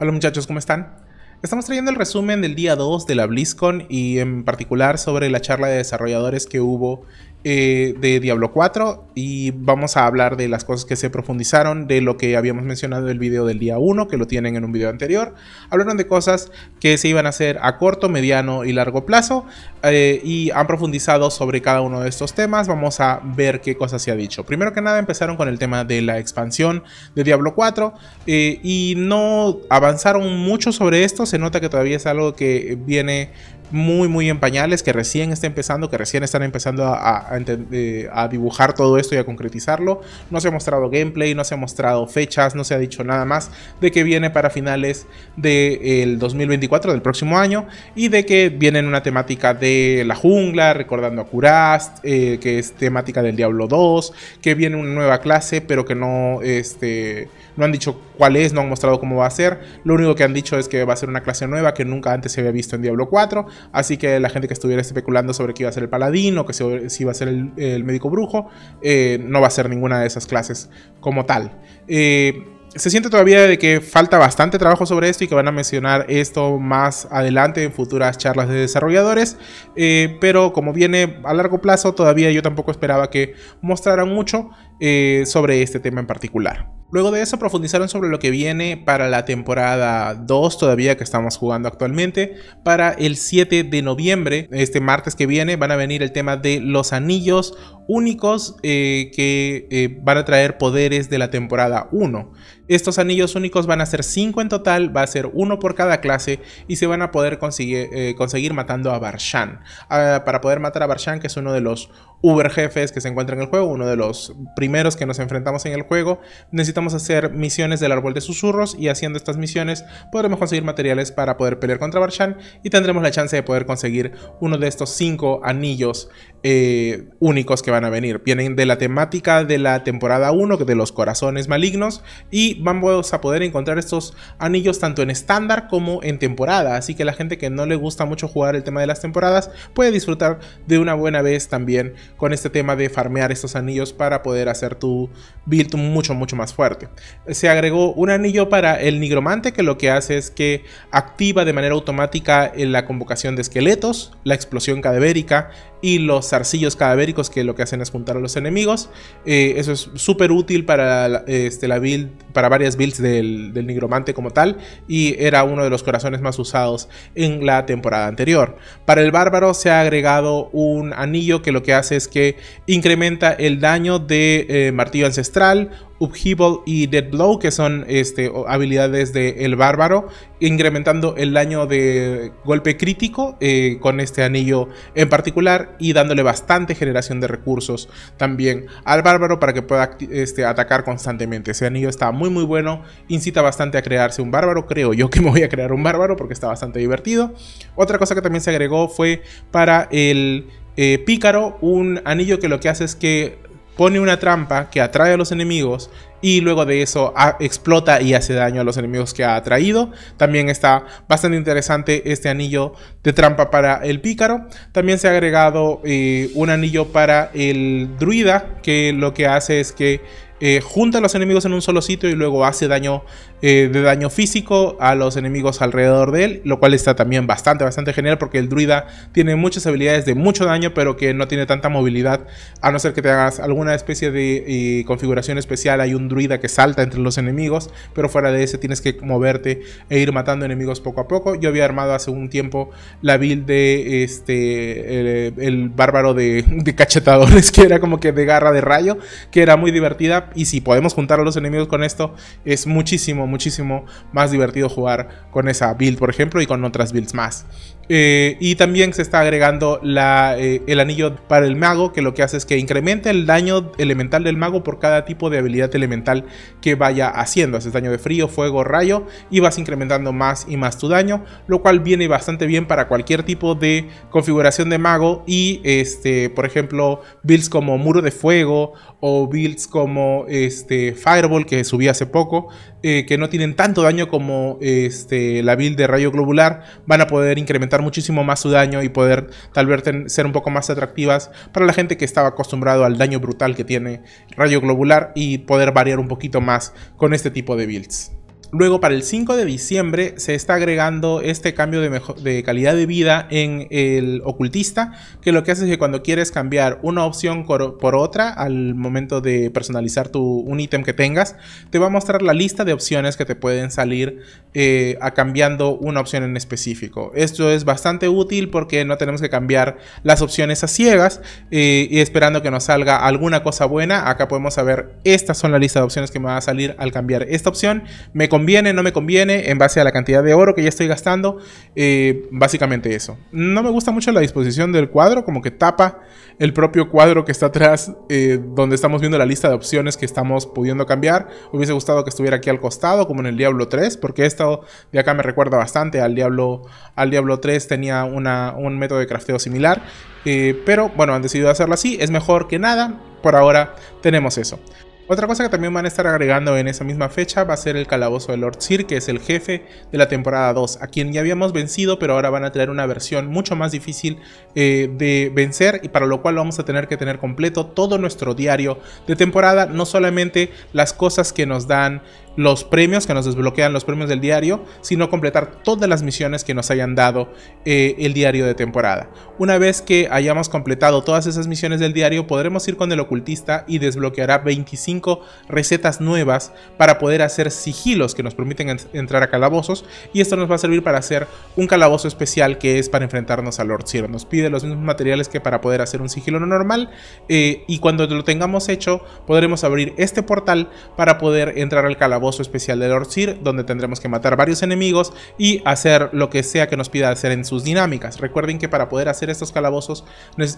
Hola muchachos, ¿cómo están? Estamos trayendo el resumen del día 2 de la BlizzCon y en particular sobre la charla de desarrolladores que hubo eh, de Diablo 4 y vamos a hablar de las cosas que se profundizaron, de lo que habíamos mencionado en el video del día 1, que lo tienen en un video anterior. Hablaron de cosas que se iban a hacer a corto, mediano y largo plazo eh, y han profundizado sobre cada uno de estos temas. Vamos a ver qué cosas se ha dicho. Primero que nada empezaron con el tema de la expansión de Diablo 4 eh, y no avanzaron mucho sobre esto. Se nota que todavía es algo que viene muy, muy en pañales, que recién está empezando, que recién están empezando a, eh, a, dibujar todo esto y a concretizarlo. No se ha mostrado gameplay, no se ha mostrado fechas, no se ha dicho nada más de que viene para finales del 2024, del próximo año, y de que viene una temática de la jungla, recordando a Kurast, eh, que es temática del Diablo 2, que viene una nueva clase, pero que no, este, no han dicho cuál es, no han mostrado cómo va a ser. Lo único que han dicho es que va a ser una clase nueva que nunca antes se había visto en Diablo 4 Así que la gente que estuviera especulando sobre que iba a ser el paladín o que si iba a ser el, médico brujo, eh, no va a ser ninguna de esas clases como tal. Eh, se siente todavía de que falta bastante trabajo sobre esto y que van a mencionar esto más adelante en futuras charlas de desarrolladores, eh, pero como viene a largo plazo todavía yo tampoco esperaba que mostraran mucho eh, sobre este tema en particular. Luego de eso profundizaron sobre lo que viene para la temporada 2 todavía que estamos jugando actualmente. Para el 7 de noviembre, este martes que viene, van a venir el tema de los anillos únicos eh, que eh, van a traer poderes de la temporada 1. Estos anillos únicos van a ser 5 en total, va a ser uno por cada clase y se van a poder conseguir, conseguir matando a Barshan. Ah, para poder matar a Barshan, que es uno de los uber jefes que se encuentran en el juego, uno de los primeros que nos enfrentamos en el juego. Necesitamos hacer misiones del árbol de susurros y haciendo estas misiones podremos conseguir materiales para poder pelear contra Barshan y tendremos la chance de poder conseguir uno de estos cinco anillos eh, únicos que van a venir. Vienen de la temática de la temporada 1, de los corazones malignos, y vamos a poder encontrar estos anillos tanto en estándar como en temporada. Así que la gente que no le gusta mucho jugar el tema de las temporadas puede disfrutar de una buena vez también con este tema de farmear estos anillos para poder hacer tu build mucho, mucho más fuerte. Se agregó un anillo para el nigromante que lo que hace es que activa de manera automática eh, la convocación de esqueletos, la explosión cadavérica y los zarcillos cadavéricos que lo que hacen es juntar a los enemigos. Eh, eso es súper útil para la este, build para varias builds del, del nigromante como tal y era uno de los corazones más usados en la temporada anterior. Para el bárbaro se ha agregado un anillo que lo que hace es que incrementa el daño de eh, martillo ancestral, Upheaval y Dead Blow, que son este, habilidades del el bárbaro, incrementando el daño de golpe crítico eh, con este anillo en particular y dándole bastante generación de recursos también al bárbaro para que pueda este, atacar constantemente. Ese anillo está muy muy bueno, incita bastante a crearse un bárbaro, creo yo que me voy a crear un bárbaro porque está bastante divertido. Otra cosa que también se agregó fue para el eh, pícaro un anillo que lo que hace es que pone una trampa que atrae a los enemigos y luego de eso explota y hace daño a los enemigos que ha atraído. También está bastante interesante este anillo de trampa para el pícaro. También se ha agregado eh, un anillo para el druida que lo que hace es que eh, junta a los enemigos en un solo sitio y luego hace daño eh, de daño físico a los enemigos alrededor de él, lo cual está también bastante, bastante genial porque el druida tiene muchas habilidades de mucho daño, pero que no tiene tanta movilidad, a no ser que te hagas alguna especie de eh, configuración especial, hay un druida que salta entre los enemigos, pero fuera de ese tienes que moverte e ir matando enemigos poco a poco. Yo había armado hace un tiempo la build de este, el, bárbaro de cachetadores, que era como que de garra de rayo, que era muy divertida y si podemos juntar a los enemigos con esto, es muchísimo muchísimo más divertido jugar con esa build, por ejemplo, y con otras builds más. Eh, y también se está agregando eh, el anillo para el mago, que lo que hace es que incrementa el daño elemental del mago por cada tipo de habilidad elemental que vaya haciendo. Haces daño de frío, fuego, rayo y vas incrementando más y más tu daño, lo cual viene bastante bien para cualquier tipo de configuración de mago y, este, por ejemplo, builds como muro de fuego o builds como este, Fireball que subí hace poco, eh, que no tienen tanto daño como este, la build de rayo globular, van a poder incrementar muchísimo más su daño y poder tal vez ser un poco más atractivas para la gente que estaba acostumbrado al daño brutal que tiene Rayo Globular y poder variar un poquito más con este tipo de builds. Luego para el 5 de diciembre se está agregando este cambio de, calidad de vida en el ocultista, que lo que hace es que cuando quieres cambiar una opción por otra al momento de personalizar tu, un ítem que tengas, te va a mostrar la lista de opciones que te pueden salir eh, a cambiando una opción en específico. Esto es bastante útil porque no tenemos que cambiar las opciones a ciegas eh, y esperando que nos salga alguna cosa buena. Acá podemos saber estas son la lista de opciones que me va a salir al cambiar esta opción. Me conviene, no me conviene, en base a la cantidad de oro que ya estoy gastando. Eh, básicamente eso. No me gusta mucho la disposición del cuadro, como que tapa el propio cuadro que está atrás, eh, donde estamos viendo la lista de opciones que estamos pudiendo cambiar. Hubiese gustado que estuviera aquí al costado, como en el Diablo 3, porque esto de acá me recuerda bastante al Diablo, al 3, tenía un método de crafteo similar. Eh, pero bueno, han decidido hacerlo así, es mejor que nada. Por ahora tenemos eso. Otra cosa que también van a estar agregando en esa misma fecha va a ser el calabozo de Lord Sir, que es el jefe de la temporada 2, a quien ya habíamos vencido, pero ahora van a tener una versión mucho más difícil eh, de vencer y para lo cual vamos a tener que tener completo todo nuestro diario de temporada, no solamente las cosas que nos dan los premios que nos desbloquean los premios del diario, sino completar todas las misiones que nos hayan dado eh, el diario de temporada. Una vez que hayamos completado todas esas misiones del diario, podremos ir con el ocultista y desbloqueará 25 recetas nuevas para poder hacer sigilos que nos permiten entrar a calabozos y esto nos va a servir para hacer un calabozo especial que es para enfrentarnos al Lord Ciro. Nos pide los mismos materiales que para poder hacer un sigilo normal eh, y cuando lo tengamos hecho podremos abrir este portal para poder entrar al calabozo especial de Lord donde tendremos que matar varios enemigos y hacer lo que sea que nos pida hacer en sus dinámicas. Recuerden que para poder hacer estos calabozos,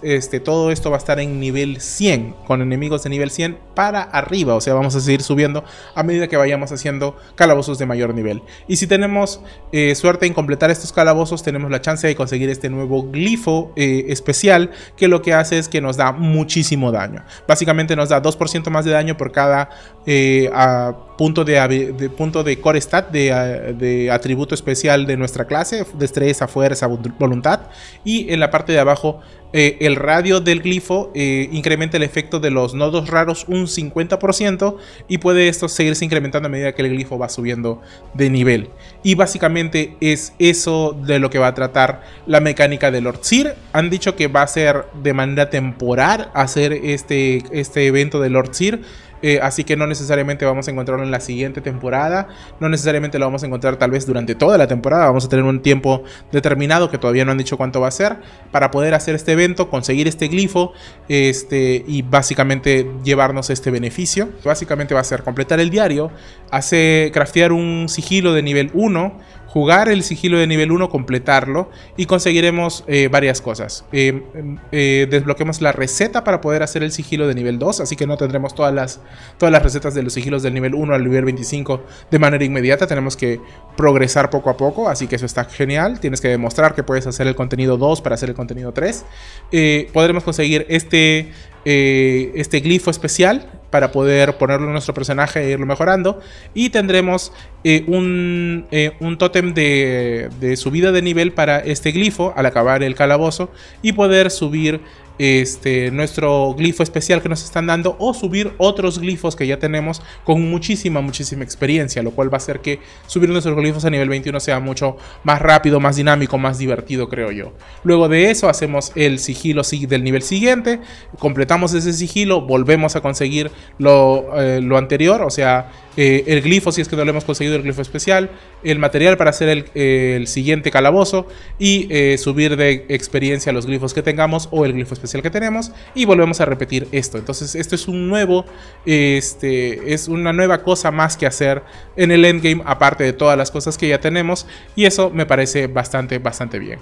este, todo esto va a estar en nivel 100, con enemigos de nivel 100 para arriba, o sea, vamos a seguir subiendo a medida que vayamos haciendo calabozos de mayor nivel. Y si tenemos eh, suerte en completar estos calabozos, tenemos la chance de conseguir este nuevo glifo eh, especial, que lo que hace es que nos da muchísimo daño. Básicamente nos da 2% más de daño por cada eh, a punto de, punto de core stat de, eh, atributo especial de nuestra clase, destreza, fuerza, voluntad. Y en la parte de abajo, eh, el radio del glifo incrementa el efecto de los nodos raros un 50% y puede esto seguirse incrementando a medida que el glifo va subiendo de nivel. Y básicamente es eso de lo que va a tratar la mecánica de Lord Seer. Han dicho que va a ser de manera temporal hacer este, este evento de Lord Seer eh, así que no necesariamente vamos a encontrarlo en la siguiente temporada, no necesariamente lo vamos a encontrar tal vez durante toda la temporada, vamos a tener un tiempo determinado que todavía no han dicho cuánto va a ser para poder hacer este evento, conseguir este glifo este, y básicamente llevarnos este beneficio. Básicamente va a ser completar el diario, hace craftear un sigilo de nivel 1, jugar el sigilo de nivel 1, completarlo y conseguiremos eh, varias cosas. Desbloquemos eh, eh, desbloqueamos la receta para poder hacer el sigilo de nivel 2, así que no tendremos todas las, todas las recetas de los sigilos del nivel 1 al nivel 25 de manera inmediata, tenemos que progresar poco a poco, así que eso está genial, tienes que demostrar que puedes hacer el contenido 2 para hacer el contenido 3. podremos conseguir este... este glifo especial para poder ponerlo en nuestro personaje e irlo mejorando. Y tendremos eh, eh, un, tótem de, subida de nivel para este glifo al acabar el calabozo y poder subir este, nuestro glifo especial que nos están dando o subir otros glifos que ya tenemos con muchísima, muchísima experiencia, lo cual va a hacer que subir nuestros glifos a nivel 21 sea mucho más rápido, más dinámico, más divertido, creo yo. Luego de eso hacemos el sigilo del nivel siguiente, completamos ese sigilo, volvemos a conseguir lo, eh, lo anterior, o sea eh, el glifo, si es que no lo hemos conseguido, el glifo especial, el material para hacer el, siguiente calabozo y eh, subir de experiencia los glifos que tengamos o el glifo especial que tenemos y volvemos a repetir esto. Entonces esto es un nuevo, este, es una nueva cosa más que hacer en el endgame aparte de todas las cosas que ya tenemos y eso me parece bastante, bastante bien.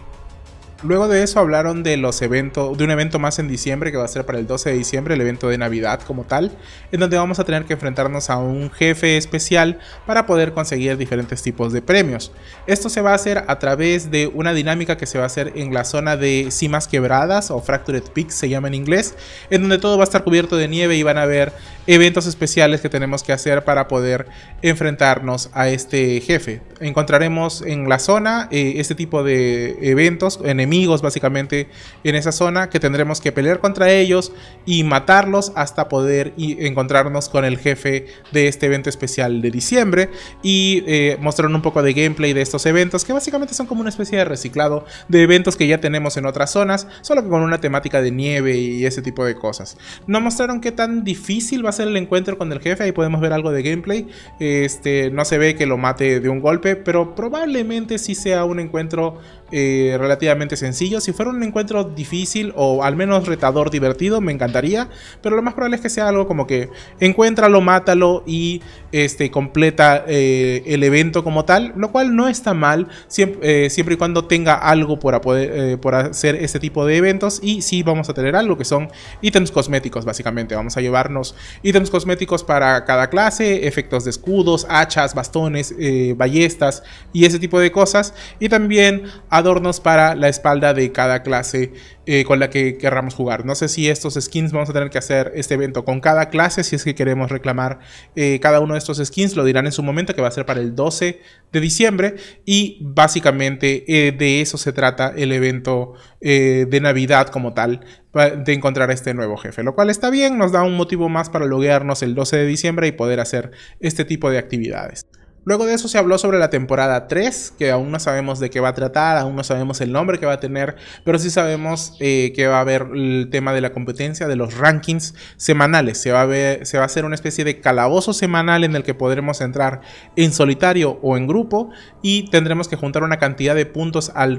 Luego de eso hablaron de los eventos, de un evento más en diciembre que va a ser para el 12 de diciembre, el evento de Navidad como tal, en donde vamos a tener que enfrentarnos a un jefe especial para poder conseguir diferentes tipos de premios. Esto se va a hacer a través de una dinámica que se va a hacer en la zona de cimas quebradas o Fractured Peaks se llama en inglés, en donde todo va a estar cubierto de nieve y van a haber eventos especiales que tenemos que hacer para poder enfrentarnos a este jefe. Encontraremos en la zona eh, este tipo de eventos, enemigos básicamente en esa zona que tendremos que pelear contra ellos y matarlos hasta poder encontrarnos con el jefe de este evento especial de diciembre y eh, mostraron un poco de gameplay de estos eventos que básicamente son como una especie de reciclado de eventos que ya tenemos en otras zonas, solo que con una temática de nieve y ese tipo de cosas. No mostraron qué tan difícil va a ser el encuentro con el jefe, ahí podemos ver algo de gameplay. Este, no se ve que lo mate de un golpe, pero probablemente si sea un encuentro eh, relativamente sencillo. Si fuera un encuentro difícil o al menos retador, divertido, me encantaría. Pero lo más probable es que sea algo como que encuéntralo, mátalo y este, completa eh, el evento como tal. Lo cual no está mal siempre, eh, siempre y cuando tenga algo por, poder, por hacer este tipo de eventos. Y si vamos a tener algo que son ítems cosméticos básicamente. Vamos a llevarnos ítems cosméticos para cada clase, efectos de escudos, hachas, bastones, ballestas y ese tipo de cosas. Y también adornos para la espalda de cada clase eh, con la que querramos jugar. No sé si estos skins vamos a tener que hacer este evento con cada clase, si es que queremos reclamar eh, cada uno de estos skins, lo dirán en su momento, que va a ser para el 12 de diciembre. Y básicamente eh, de eso se trata el evento de Navidad como tal, de encontrar este nuevo jefe, lo cual está bien, nos da un motivo más para loguearnos el 12 de diciembre y poder hacer este tipo de actividades. Luego de eso se habló sobre la temporada 3, que aún no sabemos de qué va a tratar, aún no sabemos el nombre que va a tener, pero sí sabemos eh, que va a haber el tema de la competencia, de los rankings semanales. Se va, a ver, se va a hacer una especie de calabozo semanal en el que podremos entrar en solitario o en grupo y tendremos que juntar una cantidad de puntos al,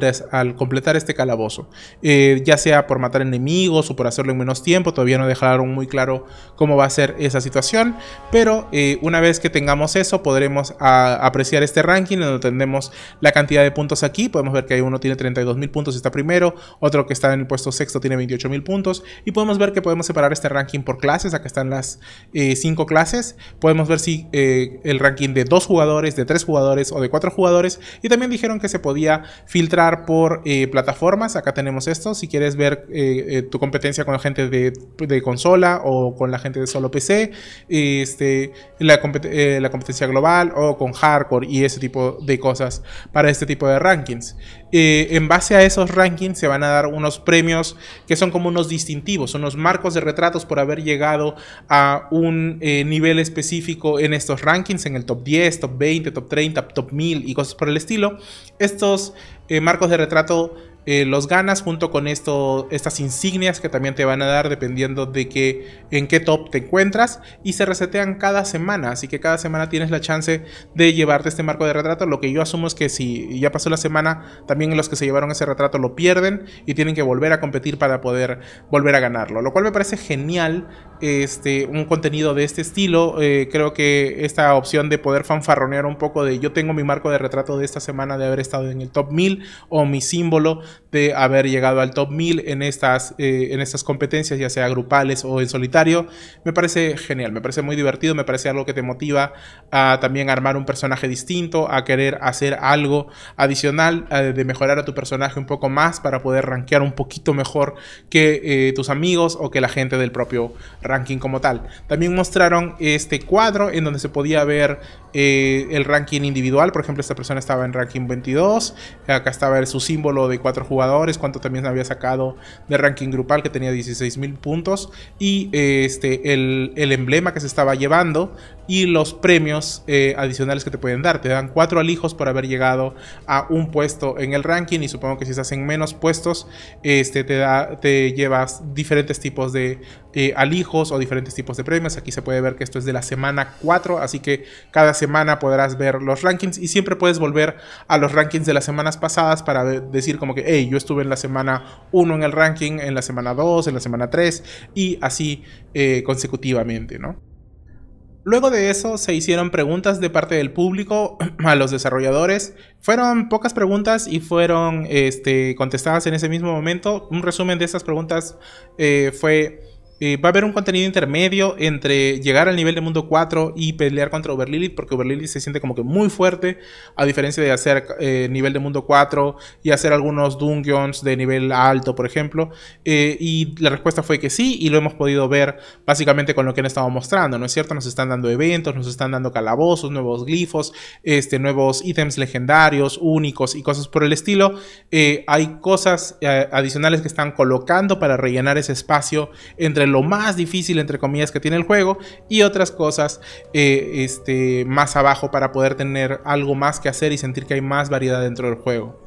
completar este calabozo, eh, ya sea por matar enemigos o por hacerlo en menos tiempo, todavía no dejaron muy claro cómo va a ser esa situación, pero eh, una vez que tengamos eso podremos... A apreciar este ranking, donde tenemos la cantidad de puntos aquí. Podemos ver que hay uno tiene 32.000 mil puntos, está primero, otro que está en el puesto sexto tiene 28.000 puntos. Y podemos ver que podemos separar este ranking por clases. Acá están las eh, cinco clases. Podemos ver si eh, el ranking de dos jugadores, de tres jugadores o de cuatro jugadores. Y también dijeron que se podía filtrar por eh, plataformas. Acá tenemos esto. Si quieres ver tu competencia con la gente de, consola o con la gente de solo PC, este, la, la competencia global o con hardcore y ese tipo de cosas para este tipo de rankings. Eh, en base a esos rankings se van a dar unos premios que son como unos distintivos, unos marcos de retratos por haber llegado a un eh, nivel específico en estos rankings, en el top 10, top 20, top 30, top 1000 y cosas por el estilo. Estos eh, marcos de retrato eh, los ganas junto con esto, estas insignias que también te van a dar dependiendo de que, en qué top te encuentras y se resetean cada semana, así que cada semana tienes la chance de llevarte este marco de retrato, lo que yo asumo es que si ya pasó la semana, también los que se llevaron ese retrato lo pierden y tienen que volver a competir para poder volver a ganarlo, lo cual me parece genial este, un contenido de este estilo, eh, creo que esta opción de poder fanfarronear un poco de yo tengo mi marco de retrato de esta semana de haber estado en el top 1000 o mi símbolo de haber llegado al top 1000 en estas, eh, en estas competencias, ya sea grupales o en solitario. Me parece genial, me parece muy divertido, me parece algo que te motiva a también armar un personaje distinto, a querer hacer algo adicional, eh, de mejorar a tu personaje un poco más para poder rankear un poquito mejor que eh, tus amigos o que la gente del propio ranking como tal. También mostraron este cuadro en donde se podía ver el ranking individual, por ejemplo, esta persona estaba en ranking 22, acá estaba su símbolo de cuatro jugadores, cuánto también había sacado de ranking grupal que tenía 16.000 puntos y este, el, emblema que se estaba llevando y los premios eh, adicionales que te pueden dar. Te dan cuatro alijos por haber llegado a un puesto en el ranking y supongo que si estás en menos puestos este, te, da, te llevas diferentes tipos de eh, alijos o diferentes tipos de premios. Aquí se puede ver que esto es de la semana 4, así que cada semana podrás ver los rankings y siempre puedes volver a los rankings de las semanas pasadas para decir como que, hey, yo estuve en la semana 1 en el ranking, en la semana 2, en la semana 3 y así eh, consecutivamente, ¿no? Luego de eso se hicieron preguntas de parte del público a los desarrolladores. Fueron pocas preguntas y fueron este, contestadas en ese mismo momento. Un resumen de esas preguntas eh, fue eh, va a haber un contenido intermedio entre llegar al nivel de mundo 4 y pelear contra Overlilith, porque Overlilith se siente como que muy fuerte, a diferencia de hacer eh, nivel de mundo 4 y hacer algunos dungeons de nivel alto, por ejemplo. Eh, y la respuesta fue que sí, y lo hemos podido ver básicamente con lo que han estado mostrando, ¿no es cierto? Nos están dando eventos, nos están dando calabozos, nuevos glifos, este, nuevos ítems legendarios, únicos y cosas por el estilo. hay cosas adicionales que están colocando para rellenar ese espacio entre lo más difícil, entre comillas, que tiene el juego y otras cosas eh, este, más abajo para poder tener algo más que hacer y sentir que hay más variedad dentro del juego.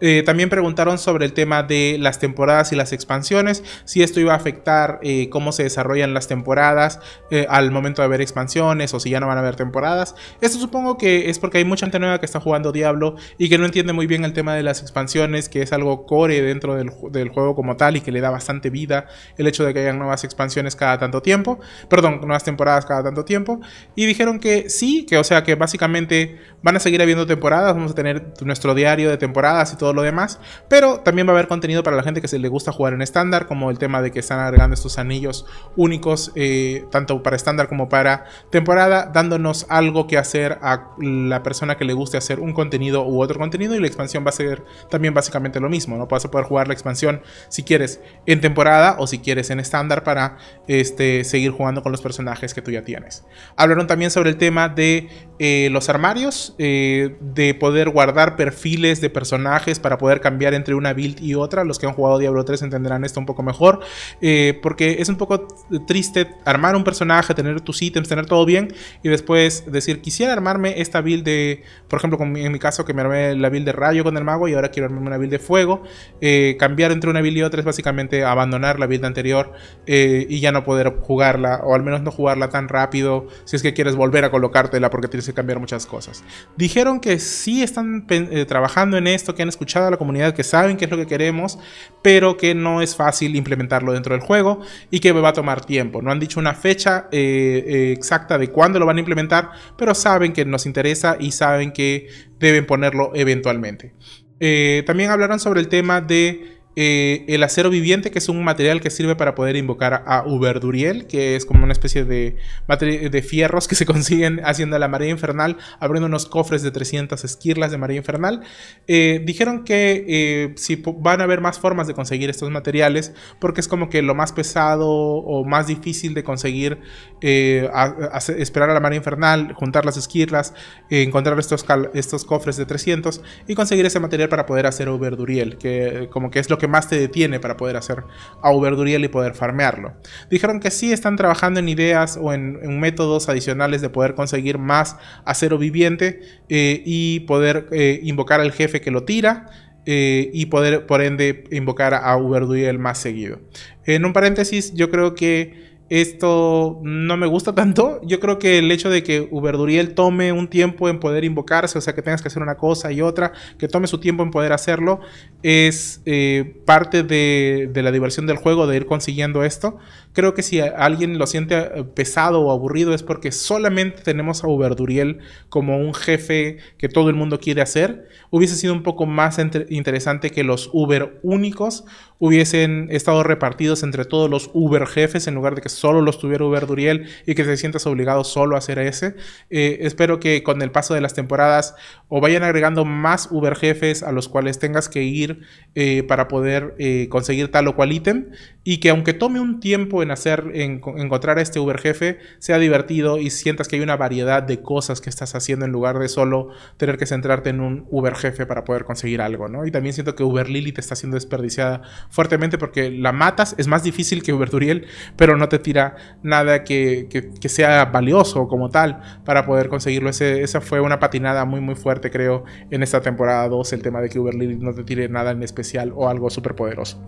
Eh, también preguntaron sobre el tema de las temporadas y las expansiones, si esto iba a afectar eh, cómo se desarrollan las temporadas eh, al momento de haber expansiones o si ya no van a haber temporadas. Esto supongo que es porque hay mucha gente nueva que está jugando Diablo y que no entiende muy bien el tema de las expansiones, que es algo core dentro del, juego como tal y que le da bastante vida el hecho de que hayan nuevas expansiones cada tanto tiempo, perdón, nuevas temporadas cada tanto tiempo. Y dijeron que sí, que o sea que básicamente van a seguir habiendo temporadas, vamos a tener nuestro diario de temporadas y todo todo lo demás. Pero también va a haber contenido para la gente que se le gusta jugar en estándar, como el tema de que están agregando estos anillos únicos, eh, tanto para estándar como para temporada, dándonos algo que hacer a la persona que le guste hacer un contenido u otro contenido. Y la expansión va a ser también básicamente lo mismo, ¿no? Vas a poder jugar la expansión si quieres en temporada o si quieres en estándar para este, seguir jugando con los personajes que tú ya tienes. Hablaron también sobre el tema de eh, los armarios, eh, de poder guardar perfiles de personajes para poder cambiar entre una build y otra. Los que han jugado Diablo 3 entenderán esto un poco mejor. Eh, porque es un poco triste armar un personaje, tener tus ítems, tener todo bien. Y después decir, quisiera armarme esta build de, por ejemplo, en mi caso que me armé la build de rayo con el mago y ahora quiero armarme una build de fuego. Eh, cambiar entre una build y otra es básicamente abandonar la build anterior eh, y ya no poder jugarla. O al menos no jugarla tan rápido si es que quieres volver a colocártela porque tienes que cambiar muchas cosas. Dijeron que sí están trabajando en esto, que han escuchado a la comunidad que saben que es lo que queremos, pero que no es fácil implementarlo dentro del juego y que va a tomar tiempo. No han dicho una fecha eh, eh, exacta de cuándo lo van a implementar, pero saben que nos interesa y saben que deben ponerlo eventualmente. Eh, también hablarán sobre el tema de eh, el acero viviente, que es un material que sirve para poder invocar a Uberduriel, que es como una especie de, de fierros que se consiguen haciendo la María infernal, abriendo unos cofres de 300 esquirlas de María infernal. Eh, dijeron que eh, si van a haber más formas de conseguir estos materiales, porque es como que lo más pesado o más difícil de conseguir, esperar a la María infernal, juntar las esquirlas, encontrar estos, estos cofres de 300 y conseguir ese material para poder hacer Uberduriel, que como que es lo que que más te detiene para poder hacer A Uberduriel y poder farmearlo. Dijeron que sí están trabajando en ideas o en, métodos adicionales de poder conseguir más acero viviente eh, y poder eh, invocar al jefe que lo tira. Eh, y poder por ende invocar a Uberduriel más seguido. En un paréntesis, yo creo que esto no me gusta tanto. Yo creo que el hecho de que Uberduriel tome un tiempo en poder invocarse, o sea, que tengas que hacer una cosa y otra, que tome su tiempo en poder hacerlo, es eh, parte de, la diversión del juego, de ir consiguiendo esto. Creo que si alguien lo siente eh, pesado o aburrido es porque solamente tenemos a Duriel como un jefe que todo el mundo quiere hacer. Hubiese sido un poco más interesante que los Uber únicos hubiesen estado repartidos entre todos los Uber jefes en lugar de que solo los tuviera Uber Duriel y que te sientas obligado solo a hacer ese. Eh, espero que con el paso de las temporadas o vayan agregando más Uber jefes a los cuales tengas que ir eh, para poder eh, conseguir tal o cual ítem y que aunque tome un tiempo en hacer, encontrar a este Uber jefe, sea divertido y sientas que hay una variedad de cosas que estás haciendo en lugar de solo tener que centrarte en un Uber jefe para poder conseguir algo, ¿no? Y también siento que Uber Lily te está siendo desperdiciada fuertemente porque la matas, es más difícil que Duriel, pero no te tira nada que, sea valioso como tal para poder conseguirlo. esa fue una patinada muy muy fuerte creo en esta temporada 2, el tema de que Lilith no te tire nada en especial o algo súper poderoso.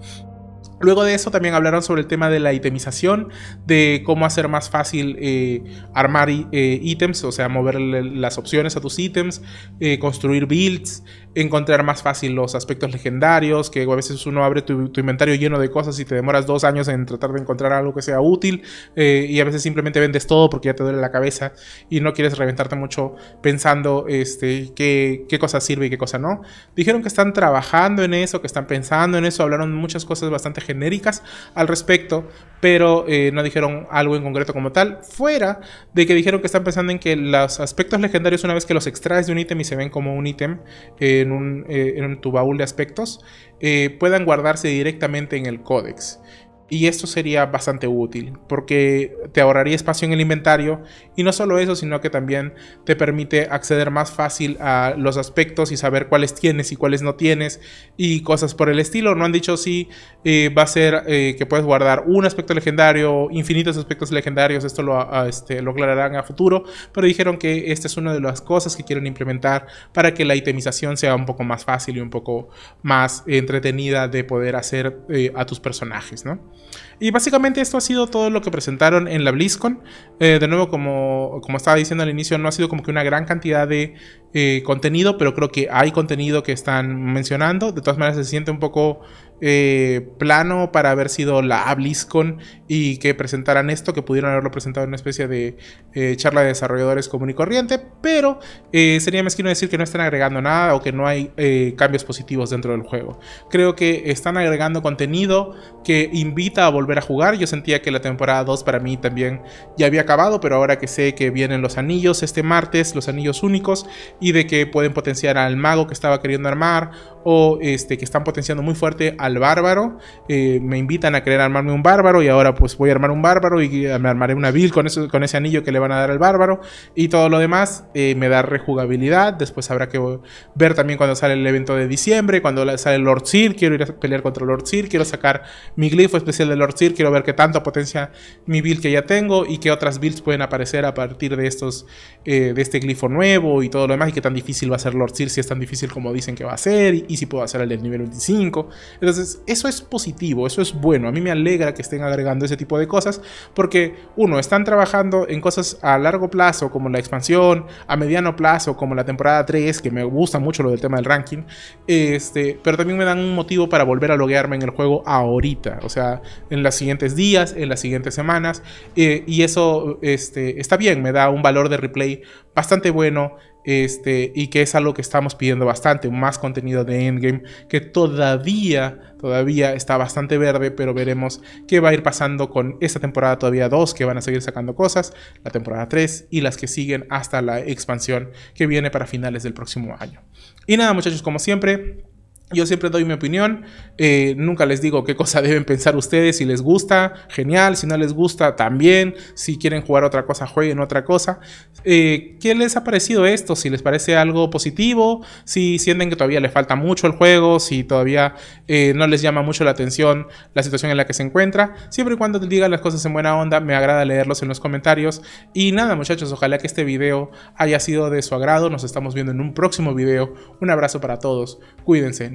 Luego de eso también hablaron sobre el tema de la itemización, de cómo hacer más fácil eh, armar eh, ítems, o sea, mover las opciones a tus ítems, eh, construir builds, encontrar más fácil los aspectos legendarios, que a veces uno abre tu, inventario lleno de cosas y te demoras dos años en tratar de encontrar algo que sea útil, y a veces simplemente vendes todo porque ya te duele la cabeza y no quieres reventarte mucho pensando este, qué, qué cosa sirve y qué cosa no. Dijeron que están trabajando en eso, que están pensando en eso, hablaron muchas cosas bastante genéricas al respecto, pero eh, no dijeron algo en concreto como tal, fuera de que dijeron que están pensando en que los aspectos legendarios una vez que los extraes de un ítem y se ven como un ítem en, eh, en tu baúl de aspectos, eh, puedan guardarse directamente en el códex. Y esto sería bastante útil porque te ahorraría espacio en el inventario y no solo eso, sino que también te permite acceder más fácil a los aspectos y saber cuáles tienes y cuáles no tienes y cosas por el estilo. No han dicho si eh, va a ser eh, que puedes guardar un aspecto legendario, infinitos aspectos legendarios, esto lo, ah, este, lo aclararán a futuro, pero dijeron que esta es una de las cosas que quieren implementar para que la itemización sea un poco más fácil y un poco más entretenida de poder hacer eh, a tus personajes, ¿no? Y básicamente esto ha sido todo lo que presentaron en la BlizzCon. Eh, de nuevo, como, como estaba diciendo al inicio, no ha sido como que una gran cantidad de eh, contenido, pero creo que hay contenido que están mencionando. De todas maneras, se siente un poco eh, plano para haber sido la Abliscon y que presentaran esto, que pudieron haberlo presentado en una especie de eh, charla de desarrolladores común y corriente, pero eh, sería mezquino decir que no están agregando nada o que no hay cambios positivos dentro del juego. Creo que están agregando contenido que invita a volver a jugar. Yo sentía que la temporada 2 para mí también ya había acabado, pero ahora que sé que vienen los anillos este martes, los anillos únicos, y de que pueden potenciar al mago que estaba queriendo armar, o este, que están potenciando muy fuerte a al bárbaro. Eh, me invitan a querer armarme un bárbaro y ahora pues voy a armar un bárbaro y me armaré una build con, eso, con ese anillo que le van a dar al bárbaro y todo lo demás eh, me da rejugabilidad. Después habrá que ver también cuando sale el evento de diciembre, cuando sale Lord Seer, quiero ir a pelear contra Lord Seer, quiero sacar mi glifo especial de Lord Seer, quiero ver qué tanta potencia mi build que ya tengo y qué otras builds pueden aparecer a partir de estos eh, de este glifo nuevo y todo lo demás y qué tan difícil va a ser Lord Seer, si es tan difícil como dicen que va a ser y, si puedo hacer el del nivel 25. Entonces eso es positivo, eso es bueno. A mí me alegra que estén agregando ese tipo de cosas porque, uno, están trabajando en cosas a largo plazo como la expansión, a mediano plazo como la temporada 3, que me gusta mucho lo del tema del ranking, este, pero también me dan un motivo para volver a loguearme en el juego ahorita, o sea, en los siguientes días, en las siguientes semanas, eh, y eso este, está bien, me da un valor de replay bastante bueno este, y que es algo que estamos pidiendo bastante, más contenido de Endgame, que todavía, todavía está bastante verde, pero veremos qué va a ir pasando con esta temporada todavía dos que van a seguir sacando cosas, la temporada 3 y las que siguen hasta la expansión que viene para finales del próximo año. Y nada muchachos, como siempre... Yo siempre doy mi opinión, eh, nunca les digo qué cosa deben pensar ustedes, si les gusta, genial, si no les gusta, también, si quieren jugar otra cosa, jueguen otra cosa. Eh, ¿Qué les ha parecido esto? Si les parece algo positivo, si sienten que todavía les falta mucho el juego, si todavía eh, no les llama mucho la atención la situación en la que se encuentra. Siempre y cuando te digan las cosas en buena onda, me agrada leerlos en los comentarios. Y nada muchachos, ojalá que este video haya sido de su agrado, nos estamos viendo en un próximo video. Un abrazo para todos, cuídense